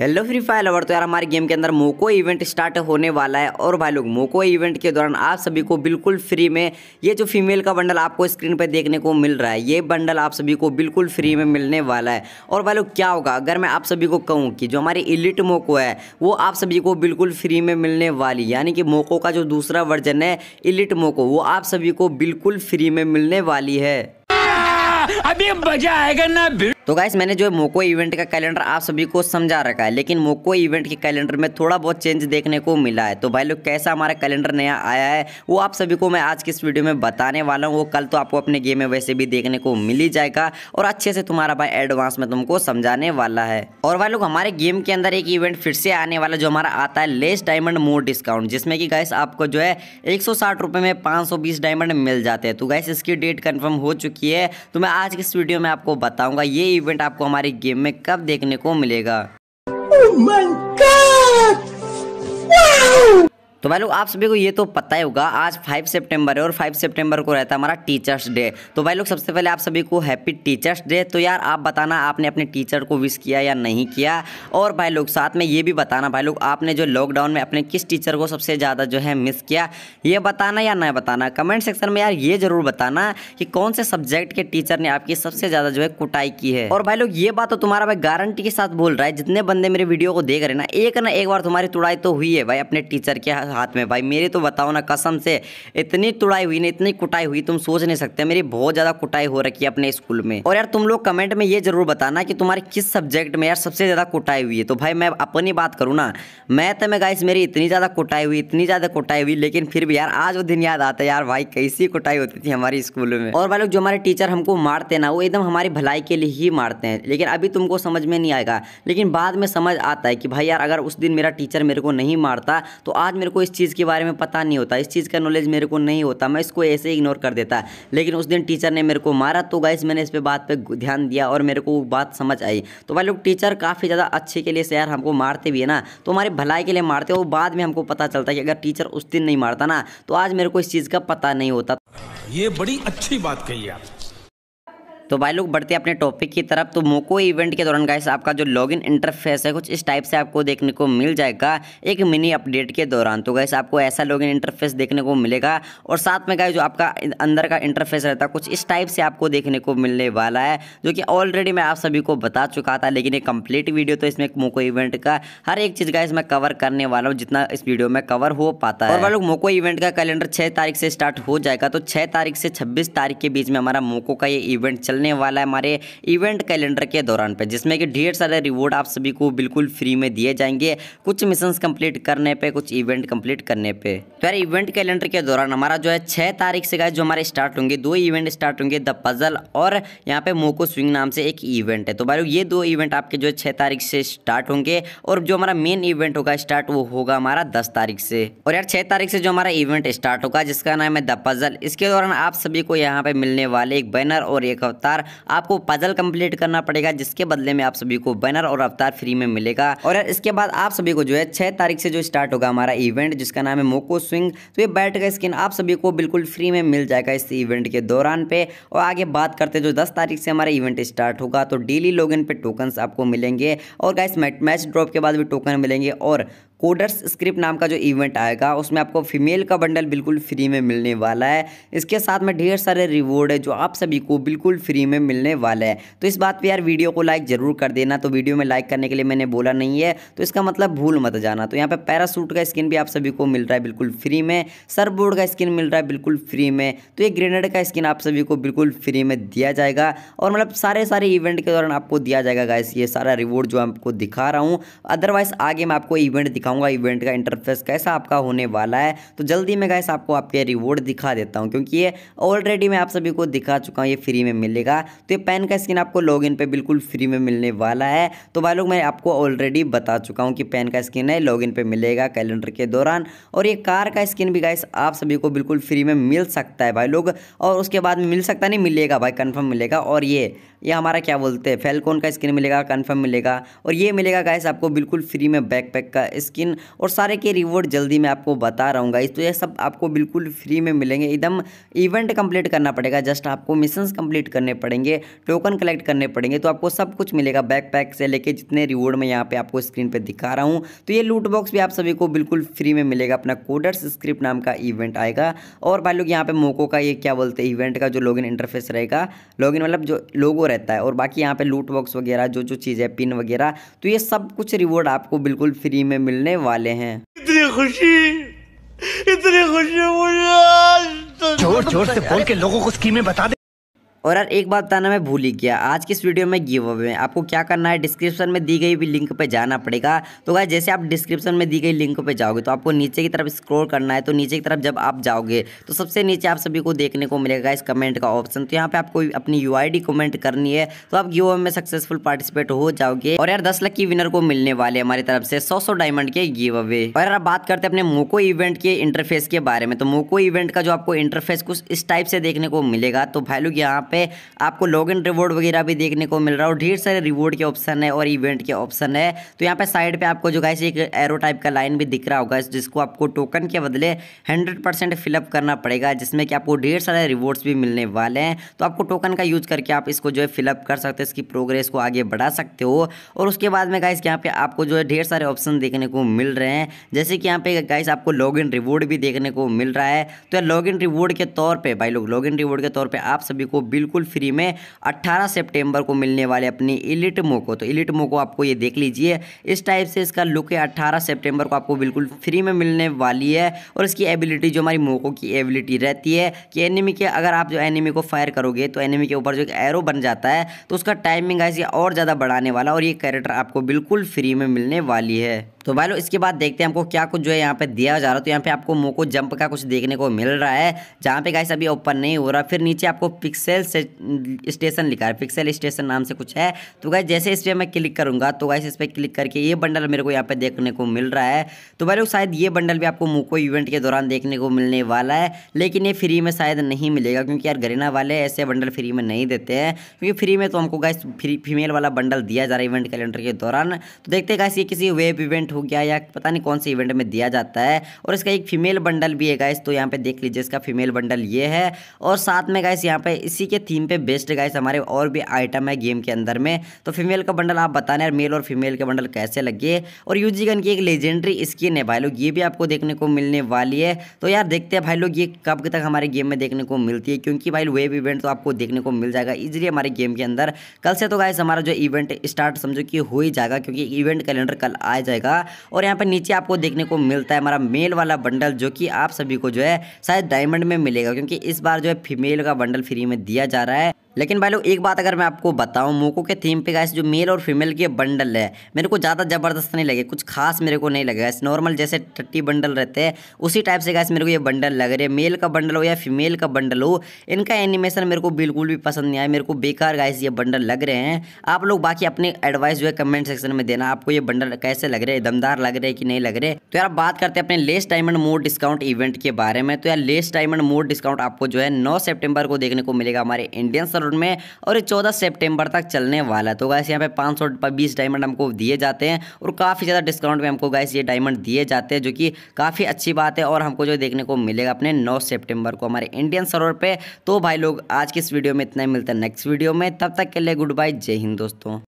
hello free fire lover तो यार हमारे गेम के अंदर मोको इवेंट स्टार्ट होने वाला है और भाई लोग मोको इवेंट के दौरान आप सभी को बिल्कुल फ्री में ये जो फीमेल का बंडल आपको स्क्रीन पर देखने को मिल रहा है ये बंडल आप सभी को बिल्कुल फ्री में मिलने वाला है और भाई लोग क्या होगा अगर मैं आप सभी को कहूँ कि जो हमारी इलिट मोको है वो आप सभी को बिल्कुल फ्री में मिलने वाली यानी कि मोको का जो दूसरा वर्जन है इलिट मोको वो आप सभी को बिल्कुल फ्री में मिलने वाली है अभी मजा आएगा ना तो गाइस मैंने जो मोको इवेंट का कैलेंडर आप सभी को समझा रखा है लेकिन मोको इवेंट के कैलेंडर में थोड़ा बहुत चेंज देखने को मिला है तो भाई लोग कैसा हमारा कैलेंडर नया आया है वो आप सभी को मैं आज की इस वीडियो में बताने वाला हूँ वो कल तो आपको अपने गेम में वैसे भी देखने को मिल ही जाएगा और अच्छे से तुम्हारा भाई एडवांस में तुमको समझाने वाला है और भाई लोग हमारे गेम के अंदर एक इवेंट फिर से आने वाला जो हमारा आता है लेस डायमंड मोर डिस्काउंट जिसमें कि गाइस आपको जो है एक में पाँच डायमंड मिल जाते हैं तो गाइस इसकी डेट कन्फर्म हो चुकी है तो मैं आज के इस वीडियो में आपको बताऊंगा ये इवेंट आपको हमारी गेम में कब देखने को मिलेगा oh तो भाई लोग आप सभी को ये तो पता ही होगा आज 5 सितंबर है और 5 सितंबर को रहता है हमारा टीचर्स डे तो भाई लोग सबसे पहले आप सभी को हैप्पी टीचर्स डे तो यार आप बताना आपने अपने टीचर को विश किया या नहीं किया और भाई लोग साथ में ये भी बताना भाई लोग आपने जो लॉकडाउन में अपने किस टीचर को सबसे ज़्यादा जो है मिस किया ये बताना या नहीं बताना कमेंट सेक्शन में यार ये ज़रूर बताना कि कौन से सब्जेक्ट के टीचर ने आपकी सबसे ज़्यादा जो है कुटाई की है और भाई लोग ये बात तो तुम्हारा भाई गारंटी के साथ बोल रहा है जितने बंदे मेरे वीडियो को देख रहे ना एक ना एक बार तुम्हारी तुड़ाई तो हुई है भाई अपने टीचर के हाथ में भाई मेरी तो बताओ ना कसम से इतनी तुड़ाई हुई ना इतनी कुटाई हुई तुम सोच नहीं सकते मेरी बहुत ज़्यादा कुटाई हो रखी है अपने स्कूल में और यार तुम लोग कमेंट में ये जरूर बताना कि तुम्हारे किस सब्जेक्ट में यार सबसे ज़्यादा कुटाई हुई है तो भाई मैं अपनी बात करूँ ना मैथ में गाइस मेरी इतनी ज़्यादा कुटाई हुई इतनी ज़्यादा कुटाई हुई लेकिन फिर भी यार आज वो दिन याद आता है यार भाई कैसी कुटाई होती थी हमारी स्कूल में और भाई लोग जो हमारे टीचर हमको मारते ना वो एकदम हमारी भलाई के लिए ही मारते हैं लेकिन अभी तुमको समझ में नहीं आएगा लेकिन बाद में समझ आता है कि भाई यार अगर उस दिन मेरा टीचर मेरे को नहीं मारता तो आज मेरे को इस चीज़ के बारे में पता नहीं होता इस चीज़ का नॉलेज मेरे को नहीं होता मैं इसको ऐसे इग्नोर कर देता लेकिन उस दिन टीचर ने मेरे को मारा तो गाइस मैंने इस पर बात पर ध्यान दिया और मेरे को बात समझ आई तो भाई लोग टीचर काफ़ी ज़्यादा अच्छे के लिए यार हमको मारते भी है ना तो हमारी भलाई के लिए मारते हो बाद में हमको पता चलता कि अगर टीचर उस दिन नहीं मारता ना तो आज मेरे को इस चीज़ का पता नहीं होता ये बड़ी अच्छी बात कही आप तो भाई लोग बढ़ते अपने टॉपिक की तरफ तो मोको इवेंट के दौरान गाइस आपका जो लॉगिन इंटरफेस है कुछ इस टाइप से आपको देखने को मिल जाएगा एक मिनी अपडेट के दौरान तो गाइस आपको ऐसा लॉगिन इंटरफेस देखने को मिलेगा और साथ में गाइस जो आपका अंदर का इंटरफेस रहता है कुछ इस टाइप से आपको देखने को मिलने वाला है जो कि ऑलरेडी मैं आप सभी को बता चुका था लेकिन ये कंप्लीट वीडियो तो इसमें मोको इवेंट का हर एक चीज़ गाइस मैं कवर करने वाला हूँ जितना इस वीडियो में कवर हो पाता है और भाई लोग मोको इवेंट का कैलेंडर छः तारीख से स्टार्ट हो जाएगा तो छः तारीख से छब्बीस तारीख के बीच में हमारा मोको का ये इवेंट चल चलने वाला है हमारे इवेंट कैलेंडर के दौरान पे जिसमें कि ढेर सारे रिवॉर्ड आप सभी को बिल्कुल फ्री में दिए जाएंगे कुछ मिशंस कंप्लीट करने पे कुछ इवेंट कंप्लीट करने पे तो यार इवेंट कैलेंडर के दौरान हमारा जो है छः तारीख से गाय जो हमारे स्टार्ट होंगे दो इवेंट स्टार्ट होंगे द पजल और यहाँ पे मोको स्विंग नाम से एक इवेंट है तो भाई ये दो इवेंट आपके जो है छः तारीख से स्टार्ट होंगे और जो हमारा मेन इवेंट होगा स्टार्ट वो होगा हमारा दस तारीख से और यार छः तारीख से जो हमारा इवेंट स्टार्ट होगा जिसका नाम है द पजल इसके दौरान आप सभी को यहाँ पे मिलने वाले एक बैनर और एक हफ्ता अवतार आपको पजल कंप्लीट करना पड़ेगा जिसके बदले में आप सभी को बैनर और अवतार फ्री में मिलेगा और इसके बाद आप सभी को जो है छह तारीख से जो स्टार्ट होगा हमारा इवेंट जिसका नाम है मोको स्विंग तो ये बैट का स्किन आप सभी को बिल्कुल फ्री में मिल जाएगा इस इवेंट के दौरान पे और आगे बात करते जो दस तारीख से हमारा इवेंट स्टार्ट होगा तो डेली लॉग पे टोकन आपको मिलेंगे और गाइस मैच ड्रॉप के बाद भी टोकन मिलेंगे और कोडर्स स्क्रिप्ट नाम का जो इवेंट आएगा उसमें आपको फीमेल का बंडल बिल्कुल फ्री में मिलने वाला है इसके साथ में ढेर सारे रिवॉर्ड है जो आप सभी को बिल्कुल फ्री में मिलने वाला है तो इस बात पे यार वीडियो को लाइक ज़रूर कर देना तो वीडियो में लाइक करने के लिए मैंने बोला नहीं है तो इसका मतलब भूल मत जाना तो यहाँ पर पैरासूट का स्किन भी आप सभी को मिल रहा है बिल्कुल फ्री में सरबोर्ड का स्किन मिल रहा है बिल्कुल फ्री में तो ये ग्रेनेड का स्किन आप सभी को बिल्कुल फ्री में दिया जाएगा और मतलब सारे सारे इवेंट के दौरान आपको दिया जाएगा गाइस ये सारा रिवॉर्ड जो आपको दिखा रहा हूँ अदरवाइज़ आगे मैं आपको इवेंट दिखा दिखाऊंगा इवेंट का इंटरफेस कैसा आपका होने वाला है तो जल्दी मैं गैस आपको आपके रिवॉर्ड दिखा देता हूँ क्योंकि ये ऑलरेडी मैं आप सभी को दिखा चुका हूँ ये फ्री में मिलेगा तो ये पेन का स्किन आपको लॉग इन बिल्कुल फ्री में मिलने वाला है तो भाई लोग मैं आपको ऑलरेडी बता चुका हूँ कि पेन का स्किन है लॉग इन मिलेगा कैलेंडर के दौरान और ये कार का स्किन भी गाइस आप सभी को बिल्कुल फ्री में मिल सकता है भाई लोग और उसके बाद मिल सकता नहीं मिलेगा भाई कन्फर्म मिलेगा और ये ये हमारा क्या बोलते हैं फेलकोन का स्किन मिलेगा कन्फर्म मिलेगा और ये मिलेगा गाइस आपको बिल्कुल फ्री में बैकपैक का स्किन और सारे के रिवॉर्ड जल्दी मैं आपको बता रहा हूँ गाइस तो ये सब आपको बिल्कुल फ्री में मिलेंगे एकदम इवेंट कंप्लीट करना पड़ेगा जस्ट आपको मिशंस कंप्लीट करने पड़ेंगे टोकन कलेक्ट करने पड़ेंगे तो आपको सब कुछ मिलेगा बैक से लेके जितने रिवॉर्ड में यहाँ पे आपको स्क्रीन पे दिखा रहा हूँ तो ये लूट बॉक्स भी आप सभी को बिल्कुल फ्री में मिलेगा अपना कोडर्स स्क्रिप्ट नाम का इवेंट आएगा और भाई लोग यहाँ पे मोको का ये क्या बोलते हैं इवेंट का जो लॉगिन इंटरफेस रहेगा लॉगिन मतलब जो लोगो रहता है और बाकी यहाँ पे लूट बॉक्स वगैरह जो जो चीज़ है पिन वगैरह तो ये सब कुछ रिवॉर्ड आपको बिल्कुल फ्री में मिलने वाले हैं इतनी खुशी इतनी खुशी मुझे तो- जोर जोर से बोल के लोगों को स्कीमें बता दे और यार एक बात बताना मैं भूल ही गया आज की इस वीडियो में गिव अवे में आपको क्या करना है डिस्क्रिप्शन में दी गई भी लिंक पे जाना पड़ेगा तो गाय जैसे आप डिस्क्रिप्शन में दी गई लिंक पे जाओगे तो आपको नीचे की तरफ स्क्रॉल करना है तो नीचे की तरफ जब आप जाओगे तो सबसे नीचे आप सभी को देखने को मिलेगा इस कमेंट का ऑप्शन तो यहाँ पे आपको अपनी यू कमेंट करनी है तो आप गिव में सक्सेसफुल पार्टिसिपेट हो जाओगे और यार दस लाख की विनर को मिलने वाले हमारी तरफ से सौ सौ डायमंड के गिव अवे और यार बात करते हैं अपने मोको इवेंट के इंटरफेस के बारे में तो मोको इवेंट का जो आपको इंटरफेस कुछ इस टाइप से देखने को मिलेगा तो भाई लोग यहाँ पे आपको लॉगिन रिवॉर्ड वगैरह भी देखने को मिल रहा है और ढेर सारे रिवॉर्ड के ऑप्शन है और इवेंट के ऑप्शन है तो यहाँ पे साइड पे आपको जो गाइस एक एरो टाइप का लाइन भी दिख रहा होगा जिसको आपको टोकन के बदले हंड्रेड परसेंट फिलअप करना पड़ेगा जिसमें कि आपको ढेर सारे रिवॉर्ड्स भी मिलने वाले हैं तो आपको टोकन का यूज करके आप इसको जो है फिलअप कर सकते हो इसकी प्रोग्रेस को आगे बढ़ा सकते हो और उसके बाद में गाइस यहाँ पे आपको जो है ढेर सारे ऑप्शन देखने को मिल रहे हैं जैसे कि यहाँ पे गाइस आपको लॉग इन रिवॉर्ड भी देखने को मिल रहा है तो लॉग इन रिवॉर्ड के तौर पर भाई लोग लॉग इन रिवॉर्ड के तौर पर आप सभी को बिल्कुल फ्री में 18 सितंबर को मिलने वाले अपनी इलिट मोको तो इलिट मोको आपको ये देख लीजिए इस टाइप से इसका लुक है 18 सितंबर को आपको बिल्कुल फ्री में मिलने वाली है और इसकी एबिलिटी जो हमारी मोको की एबिलिटी रहती है कि एनिमी के अगर आप जो एनिमी को फायर करोगे तो एनिमी के ऊपर जो एरो बन जाता है तो उसका टाइमिंग है और ज़्यादा बढ़ाने वाला और ये कैरेक्टर आपको बिल्कुल फ्री में मिलने वाली है तो भाई लोग इसके बाद देखते हैं हमको क्या कुछ जो है यहाँ पे दिया जा रहा है तो यहाँ पे आपको मोको जंप का कुछ देखने को मिल रहा है जहाँ पे गाइस अभी ओपन नहीं हो रहा फिर नीचे आपको पिक्सेल स्टेशन लिखा है पिक्सेल स्टेशन नाम से कुछ है तो गाइस जैसे इस पर मैं क्लिक करूँगा तो गाइस इस पर क्लिक करके ये बंडल मेरे को यहाँ पे देखने को मिल रहा है तो भाई लोग शायद ये बंडल भी आपको मोको इवेंट के दौरान देखने को मिलने वाला है लेकिन ये फ्री में शायद नहीं मिलेगा क्योंकि यार गरीना वाले ऐसे बंडल फ्री में नहीं देते हैं क्योंकि फ्री में तो हमको गाइस फ्री फीमेल वाला बंडल दिया जा रहा है इवेंट कैलेंडर के दौरान तो देखते हैं गाइस ये किसी वेब इवेंट इवेंट हो गया या पता नहीं कौन से इवेंट में दिया जाता है और इसका एक फीमेल बंडल भी है गाइस तो यहाँ पे देख लीजिए इसका फीमेल बंडल ये है और साथ में गाइस यहाँ पे इसी के थीम पे बेस्ट गाइस हमारे और भी आइटम है गेम के अंदर में तो फीमेल का बंडल आप बताने यार मेल और फीमेल के बंडल कैसे लगे और यूजी गन की एक लेजेंडरी स्किन है भाई लोग ये भी आपको देखने को मिलने वाली है तो यार देखते हैं भाई लोग ये कब तक हमारे गेम में देखने को मिलती है क्योंकि भाई वेब इवेंट तो आपको देखने को मिल जाएगा इजिली हमारे गेम के अंदर कल से तो गाइस हमारा जो इवेंट स्टार्ट समझो कि हो ही जाएगा क्योंकि इवेंट कैलेंडर कल आ जाएगा होगा और यहाँ पर नीचे आपको देखने को मिलता है हमारा मेल वाला बंडल जो कि आप सभी को जो है शायद डायमंड में मिलेगा क्योंकि इस बार जो है फीमेल का बंडल फ्री में दिया जा रहा है लेकिन भाई लोग एक बात अगर मैं आपको बताऊँ मोको के थीम पे गैस जो मेल और फीमेल के बंडल है मेरे को ज़्यादा ज़बरदस्त नहीं लगे कुछ खास मेरे को नहीं लगे गैस नॉर्मल जैसे टट्टी बंडल रहते हैं उसी टाइप से गैस मेरे को ये बंडल लग रहे मेल का बंडल हो या फीमेल का बंडल हो इनका एनिमेशन मेरे को बिल्कुल भी पसंद नहीं आया मेरे को बेकार गैस ये बंडल लग रहे हैं आप लोग बाकी अपने एडवाइस जो है कमेंट सेक्शन में देना आपको ये बंडल कैसे लग रहे हैं दमदार लग रहे हैं कि नहीं लग रहे तो यार बात करते हैं अपने less diamond mode discount event के बारे में तो यार लेस डायमंड मोड डिस्काउंट आपको जो है नौ सेप्टेम्बर को देखने को मिलेगा हमारे इंडियन सर करोड़ में और ये चौदह सेप्टेम्बर तक चलने वाला है तो गैस यहाँ पे पाँच सौ बीस डायमंड हमको दिए जाते हैं और काफ़ी ज़्यादा डिस्काउंट में हमको गैस ये डायमंड दिए जाते हैं जो कि काफ़ी अच्छी बात है और हमको जो देखने को मिलेगा अपने नौ सेप्टेम्बर को हमारे इंडियन सरोवर पर तो भाई लोग आज की इस वीडियो में इतना ही मिलता है नेक्स्ट वीडियो में तब तक के लिए गुड बाय जय हिंद दोस्तों